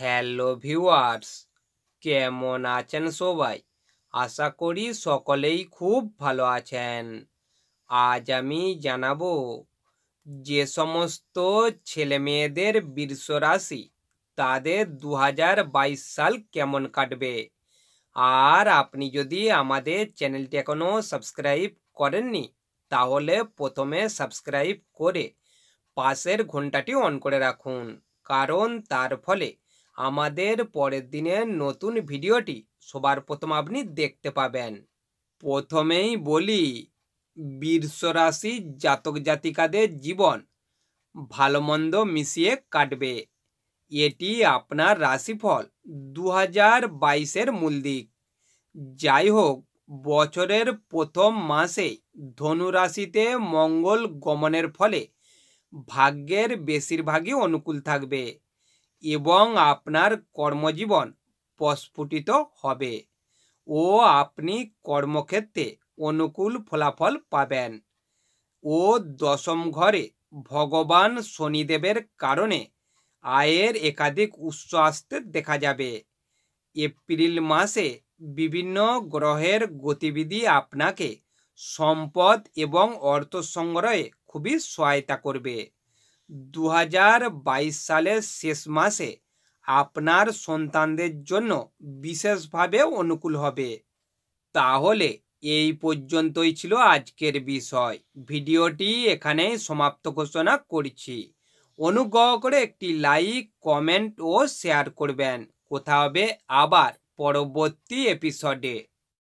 hello viewers কেমন আছেন সবাই আশা করি সকলেই খুব ভালো আছেন আজ আমি জানাবো যে সমস্ত ছেলেমেয়েদের বৃষ রাশি তাদের দু সাল কেমন কাটবে আর আপনি যদি আমাদের চ্যানেলটি এখনও সাবস্ক্রাইব করেননি তাহলে প্রথমে সাবস্ক্রাইব করে পাশের ঘন্টাটি অন করে রাখুন কারণ তার ফলে আমাদের পরের দিনের নতুন ভিডিওটি সবার প্রথম আপনি দেখতে পাবেন প্রথমেই বলি বীরসরাশি জাতক জাতিকাদের জীবন ভালো মন্দ মিশিয়ে কাটবে এটি আপনার রাশিফল দু হাজার বাইশের মূল দিক যাই হোক বছরের প্রথম মাসে ধনুরাশিতে মঙ্গল গমনের ফলে ভাগ্যের বেশিরভাগই অনুকূল থাকবে এবং আপনার কর্মজীবন প্রস্ফুটিত হবে ও আপনি কর্মক্ষেত্রে অনুকূল ফলাফল পাবেন ও দশম ঘরে ভগবান শনিদেবের কারণে আয়ের একাধিক উৎস আসতে দেখা যাবে এপ্রিল মাসে বিভিন্ন গ্রহের গতিবিধি আপনাকে সম্পদ এবং অর্থ সংগ্রহে খুবই সহায়তা করবে দু সালের শেষ মাসে আপনার সন্তানদের জন্য বিশেষভাবে অনুকূল হবে তাহলে এই পর্যন্তই ছিল আজকের বিষয় ভিডিওটি এখানেই সমাপ্ত ঘোষণা করছি অনুগ্রহ করে একটি লাইক কমেন্ট ও শেয়ার করবেন কোথা হবে আবার পরবর্তী এপিসোডে